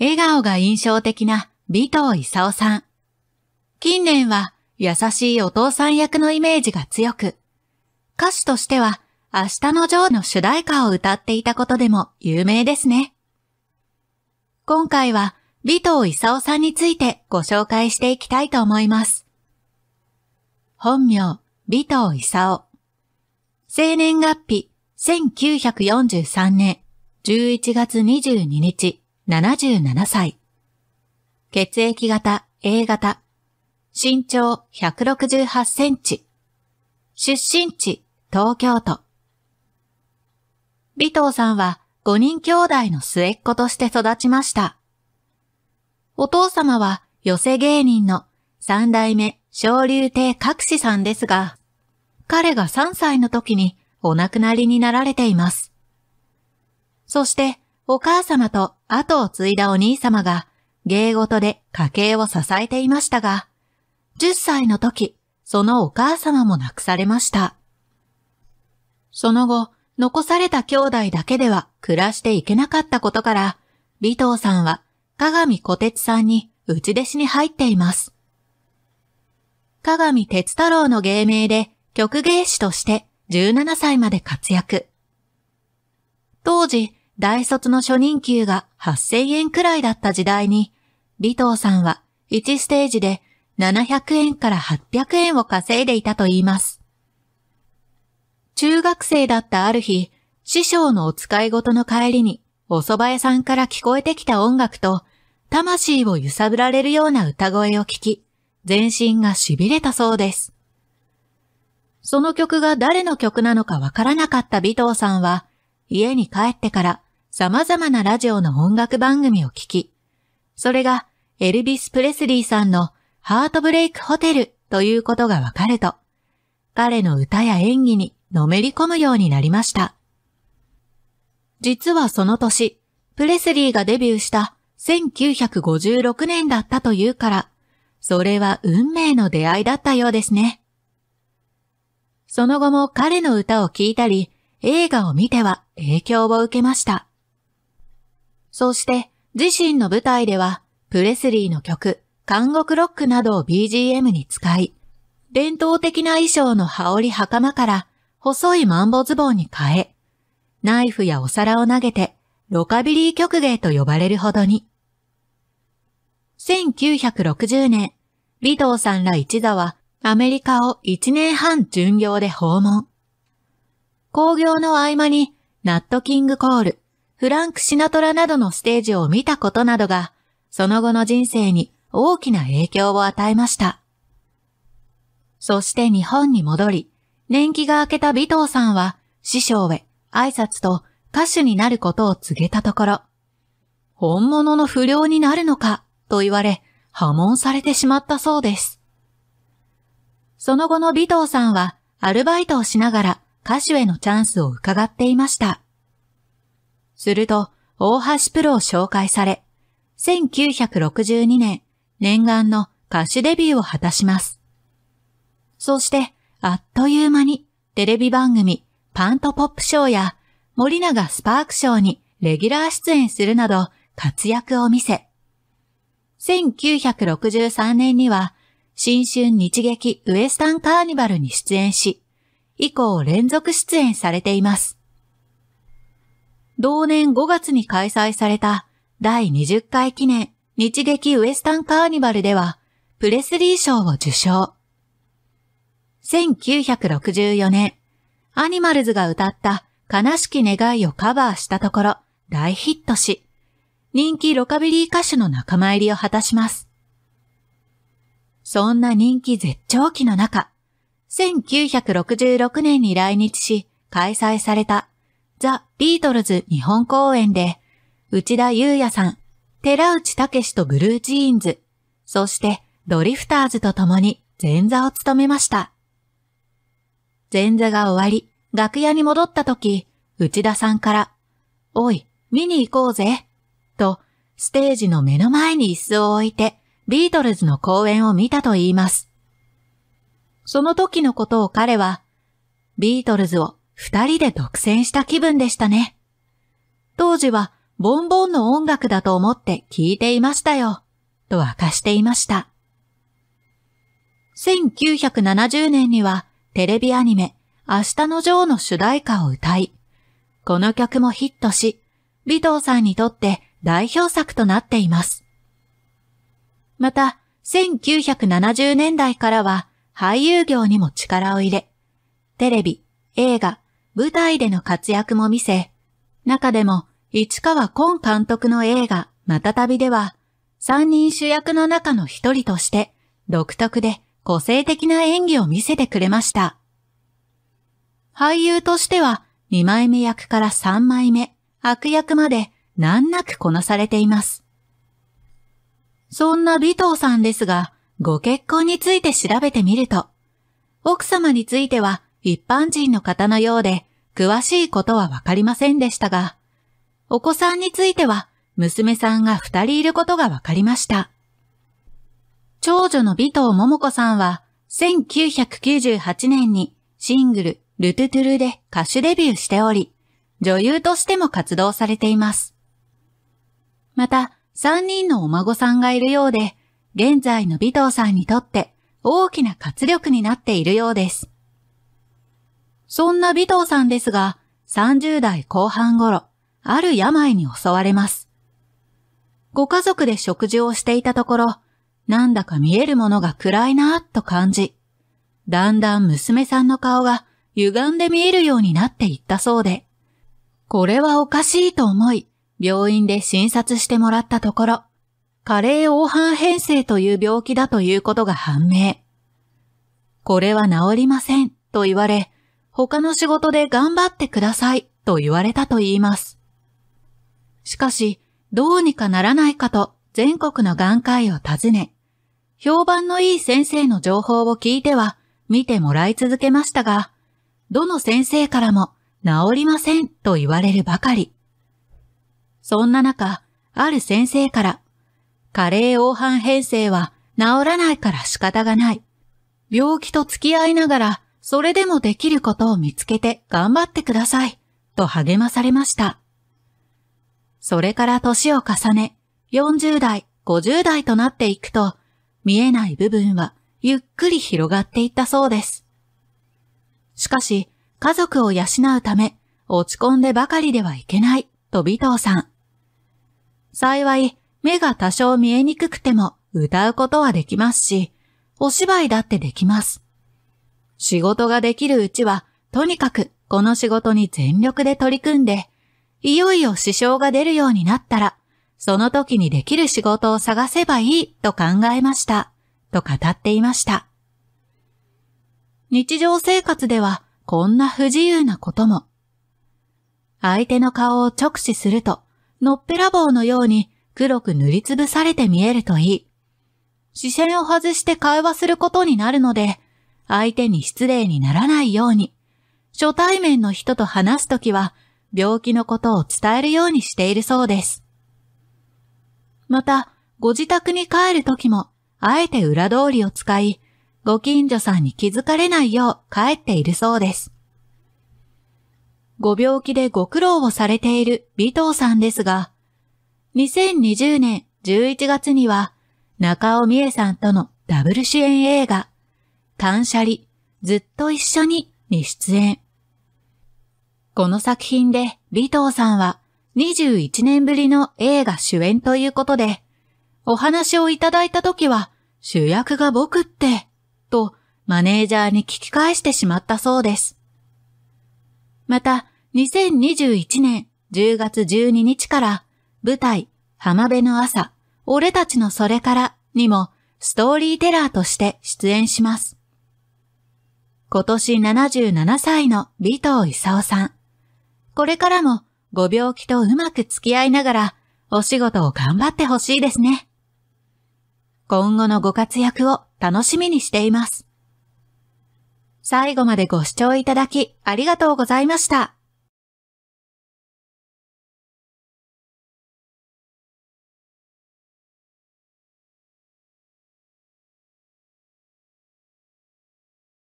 笑顔が印象的な尾藤勲さん。近年は優しいお父さん役のイメージが強く、歌手としては明日のジョーの主題歌を歌っていたことでも有名ですね。今回は尾藤勲さんについてご紹介していきたいと思います。本名、尾藤勲。生年月日、1943年11月22日。77歳。血液型 A 型。身長168センチ。出身地東京都。尾藤さんは5人兄弟の末っ子として育ちました。お父様は寄せ芸人の三代目昇竜亭各志さんですが、彼が3歳の時にお亡くなりになられています。そしてお母様と後を継いだお兄様が芸事で家計を支えていましたが、10歳の時、そのお母様も亡くされました。その後、残された兄弟だけでは暮らしていけなかったことから、尾藤さんは鏡小鉄さんに内弟子に入っています。鏡鉄太郎の芸名で曲芸師として17歳まで活躍。当時、大卒の初任給が8000円くらいだった時代に、尾藤さんは1ステージで700円から800円を稼いでいたと言います。中学生だったある日、師匠のお使い事の帰りに、お蕎麦屋さんから聞こえてきた音楽と、魂を揺さぶられるような歌声を聞き、全身が痺れたそうです。その曲が誰の曲なのかわからなかった尾藤さんは、家に帰ってから様々なラジオの音楽番組を聞き、それがエルビス・プレスリーさんのハートブレイクホテルということがわかると、彼の歌や演技にのめり込むようになりました。実はその年、プレスリーがデビューした1956年だったというから、それは運命の出会いだったようですね。その後も彼の歌を聴いたり、映画を見ては影響を受けました。そして自身の舞台ではプレスリーの曲、監獄ロックなどを BGM に使い、伝統的な衣装の羽織袴から細いマンボズボンに変え、ナイフやお皿を投げてロカビリー曲芸と呼ばれるほどに。1960年、尾藤さんら一座はアメリカを1年半巡業で訪問。工業の合間にナットキングコール、フランク・シナトラなどのステージを見たことなどが、その後の人生に大きな影響を与えました。そして日本に戻り、年季が明けた尾藤さんは、師匠へ挨拶と歌手になることを告げたところ、本物の不良になるのかと言われ、破門されてしまったそうです。その後の尾藤さんはアルバイトをしながら歌手へのチャンスを伺っていました。すると、大橋プロを紹介され、1962年、念願の歌手デビューを果たします。そして、あっという間に、テレビ番組、パントポップショーや、森永スパークショーにレギュラー出演するなど、活躍を見せ、1963年には、新春日劇ウエスタンカーニバルに出演し、以降連続出演されています。同年5月に開催された第20回記念日劇ウエスタンカーニバルでは、プレスリー賞を受賞。1964年、アニマルズが歌った悲しき願いをカバーしたところ、大ヒットし、人気ロカビリー歌手の仲間入りを果たします。そんな人気絶頂期の中、1966年に来日し、開催されたザ・ビートルズ日本公演で、内田祐也さん、寺内武史とブルージーンズ、そしてドリフターズと共に前座を務めました。前座が終わり、楽屋に戻った時、内田さんから、おい、見に行こうぜ、と、ステージの目の前に椅子を置いて、ビートルズの公演を見たと言います。その時のことを彼は、ビートルズを二人で独占した気分でしたね。当時はボンボンの音楽だと思って聴いていましたよ、と明かしていました。1970年にはテレビアニメ明日のジョーの主題歌を歌い、この曲もヒットし、尾藤さんにとって代表作となっています。また、1970年代からは俳優業にも力を入れ、テレビ、映画、舞台での活躍も見せ、中でも市川昆監督の映画、またたびでは、三人主役の中の一人として、独特で個性的な演技を見せてくれました。俳優としては、二枚目役から三枚目、悪役まで難なくこなされています。そんな尾藤さんですが、ご結婚について調べてみると、奥様については一般人の方のようで、詳しいことはわかりませんでしたが、お子さんについては娘さんが二人いることがわかりました。長女の尾藤桃子さんは1998年にシングルルトゥトゥルで歌手デビューしており、女優としても活動されています。また、三人のお孫さんがいるようで、現在の尾藤さんにとって大きな活力になっているようです。そんな尾藤さんですが、30代後半頃、ある病に襲われます。ご家族で食事をしていたところ、なんだか見えるものが暗いなぁと感じ、だんだん娘さんの顔が歪んで見えるようになっていったそうで、これはおかしいと思い、病院で診察してもらったところ、加齢黄斑変性という病気だということが判明。これは治りませんと言われ、他の仕事で頑張ってくださいと言われたと言います。しかし、どうにかならないかと全国の眼科医を訪ね、評判のいい先生の情報を聞いては見てもらい続けましたが、どの先生からも治りませんと言われるばかり。そんな中、ある先生から、加齢黄斑変性は治らないから仕方がない。病気と付き合いながらそれでもできることを見つけて頑張ってください、と励まされました。それから年を重ね、40代、50代となっていくと、見えない部分はゆっくり広がっていったそうです。しかし、家族を養うため、落ち込んでばかりではいけない、と尾藤さん。幸い、目が多少見えにくくても歌うことはできますし、お芝居だってできます。仕事ができるうちは、とにかくこの仕事に全力で取り組んで、いよいよ支障が出るようになったら、その時にできる仕事を探せばいいと考えました、と語っていました。日常生活ではこんな不自由なことも。相手の顔を直視すると、のっぺらぼうのように黒く塗りつぶされて見えるといい。視線を外して会話することになるので、相手に失礼にならないように、初対面の人と話すときは、病気のことを伝えるようにしているそうです。また、ご自宅に帰るときも、あえて裏通りを使い、ご近所さんに気づかれないよう帰っているそうです。ご病気でご苦労をされている尾藤さんですが、2020年11月には中尾美恵さんとのダブル主演映画、断捨離、ずっと一緒にに出演。この作品で尾藤さんは21年ぶりの映画主演ということで、お話をいただいた時は主役が僕って、とマネージャーに聞き返してしまったそうです。また、2021年10月12日から舞台浜辺の朝、俺たちのそれからにもストーリーテラーとして出演します。今年77歳の尾藤勲さん。これからもご病気とうまく付き合いながらお仕事を頑張ってほしいですね。今後のご活躍を楽しみにしています。最後までご視聴いただきありがとうございました。